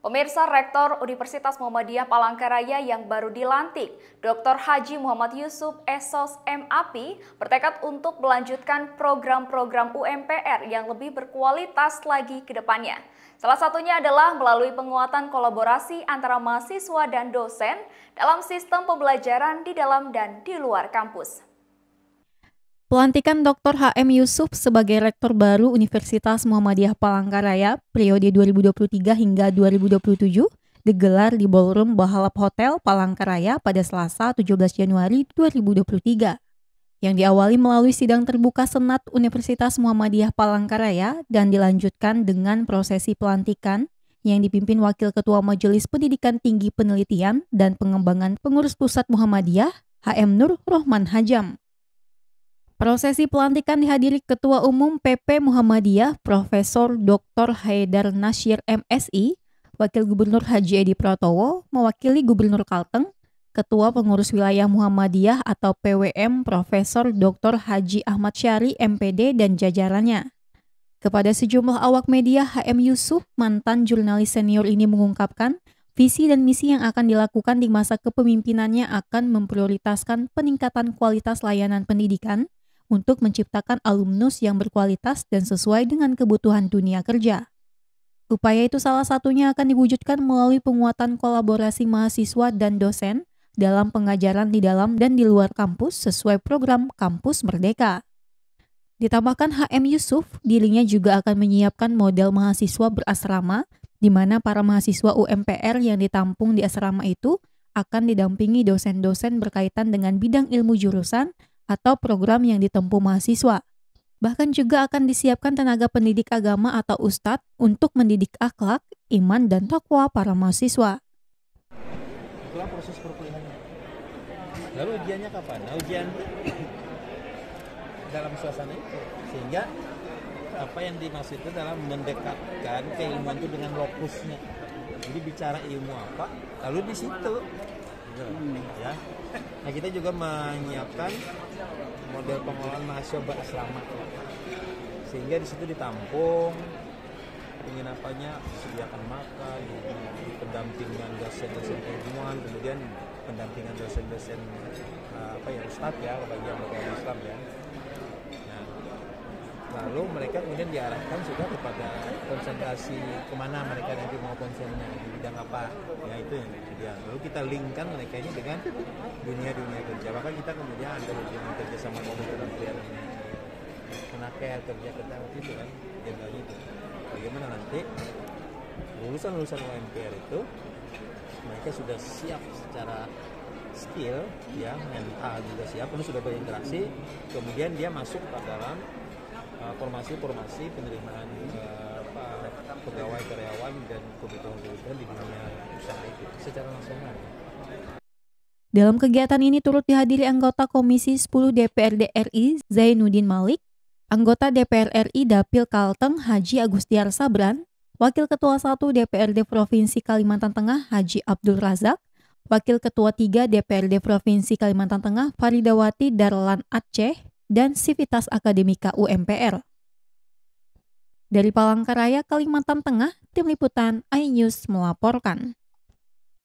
Pemirsa Rektor Universitas Muhammadiyah Palangkaraya yang baru dilantik, Dr. Haji Muhammad Yusuf Esos MAP, bertekad untuk melanjutkan program-program UMPR yang lebih berkualitas lagi ke depannya. Salah satunya adalah melalui penguatan kolaborasi antara mahasiswa dan dosen dalam sistem pembelajaran di dalam dan di luar kampus. Pelantikan Dr. HM Yusuf sebagai rektor baru Universitas Muhammadiyah Palangkaraya periode 2023 hingga 2027 digelar di ballroom Bahalap Hotel Palangkaraya pada Selasa 17 Januari 2023 yang diawali melalui sidang terbuka Senat Universitas Muhammadiyah Palangkaraya dan dilanjutkan dengan prosesi pelantikan yang dipimpin Wakil Ketua Majelis Pendidikan Tinggi Penelitian dan Pengembangan Pengurus Pusat Muhammadiyah HM Nur Rohman Hajam. Prosesi pelantikan dihadiri Ketua Umum PP Muhammadiyah Profesor Dr. Haidar Nasir MSI, Wakil Gubernur Haji Edi Pratowo mewakili Gubernur Kalteng, Ketua Pengurus Wilayah Muhammadiyah atau PWM Profesor Dr. Haji Ahmad Syari MPD dan jajarannya. Kepada sejumlah awak media, HM Yusuf, mantan jurnalis senior ini mengungkapkan, Visi dan misi yang akan dilakukan di masa kepemimpinannya akan memprioritaskan peningkatan kualitas layanan pendidikan, untuk menciptakan alumnus yang berkualitas dan sesuai dengan kebutuhan dunia kerja. Upaya itu salah satunya akan diwujudkan melalui penguatan kolaborasi mahasiswa dan dosen dalam pengajaran di dalam dan di luar kampus sesuai program Kampus Merdeka. Ditambahkan HM Yusuf, dirinya juga akan menyiapkan model mahasiswa berasrama di mana para mahasiswa UMPR yang ditampung di asrama itu akan didampingi dosen-dosen berkaitan dengan bidang ilmu jurusan atau program yang ditempuh mahasiswa. Bahkan juga akan disiapkan tenaga pendidik agama atau ustadz untuk mendidik akhlak, iman, dan takwa para mahasiswa. Itulah proses perkuliahannya. Lalu ujiannya kapan? Nah, ujian dalam suasana itu. Sehingga apa yang dimaksud itu adalah mendekatkan keilmuan itu dengan lokusnya. Jadi bicara ilmu apa, lalu di situ Ya. Nah kita juga menyiapkan model pengelolaan mahasiswa berasrama sehingga di situ ditampung penginapannya disediakan makan, pendampingan dosen-dosen perguruan kemudian pendampingan dosen-dosen eh, apa ya ustadz ya bagi bagian Islam ya lalu mereka kemudian diarahkan sudah kepada konsentrasi kemana mereka nanti mau konsennya di bidang apa ya itu yang dia. lalu kita linkkan mereka ini dengan dunia dunia kerja maka kita kemudian ada hubungan kerja sama kementerian kemenaker kerja kerja itu kan jenderal itu bagaimana nanti lulusan lulusan UMPR itu mereka sudah siap secara skill ya mental juga siap karena sudah berinteraksi kemudian dia masuk ke dalam Eh, formasi-formasi penerimaan uh, pegawai karyawan dan kebutuhan-kebutuhan di dunia usaha itu secara nasional. Dalam kegiatan ini turut dihadiri anggota Komisi 10 DPRD RI Zainuddin Malik, anggota DPR RI Dapil Kalteng Haji Agustiar Sabran, Wakil Ketua 1 DPRD Provinsi Kalimantan Tengah Haji Abdul Razak, Wakil Ketua 3 DPRD Provinsi Kalimantan Tengah Faridawati Darlan Aceh, dan Sivitas Akademika UMPR. Dari Palangkaraya, Kalimantan Tengah, Tim Liputan iNews melaporkan.